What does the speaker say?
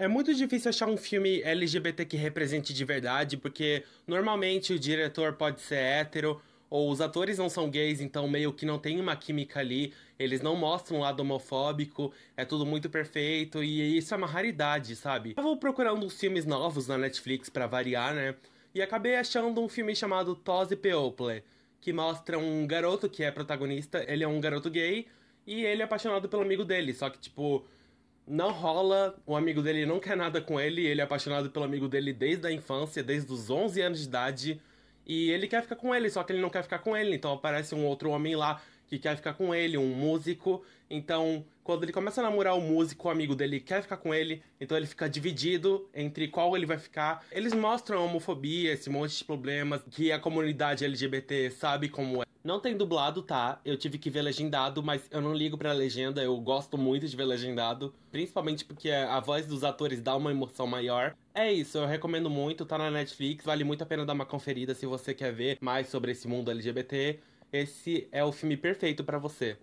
É muito difícil achar um filme LGBT que represente de verdade, porque normalmente o diretor pode ser hétero, ou os atores não são gays, então meio que não tem uma química ali, eles não mostram um lado homofóbico, é tudo muito perfeito, e isso é uma raridade, sabe? Eu vou procurando uns filmes novos na Netflix para variar, né? E acabei achando um filme chamado Tosse People, que mostra um garoto que é protagonista, ele é um garoto gay, e ele é apaixonado pelo amigo dele, só que tipo não rola, o amigo dele não quer nada com ele, ele é apaixonado pelo amigo dele desde a infância, desde os 11 anos de idade, e ele quer ficar com ele, só que ele não quer ficar com ele, então aparece um outro homem lá que quer ficar com ele, um músico. Então, quando ele começa a namorar o músico, o amigo dele quer ficar com ele, então ele fica dividido entre qual ele vai ficar. Eles mostram a homofobia, esse monte de problemas que a comunidade LGBT sabe como é não tem dublado, tá? Eu tive que ver legendado, mas eu não ligo pra legenda, eu gosto muito de ver legendado, principalmente porque a voz dos atores dá uma emoção maior. É isso, eu recomendo muito, tá na Netflix, vale muito a pena dar uma conferida se você quer ver mais sobre esse mundo LGBT. Esse é o filme perfeito para você.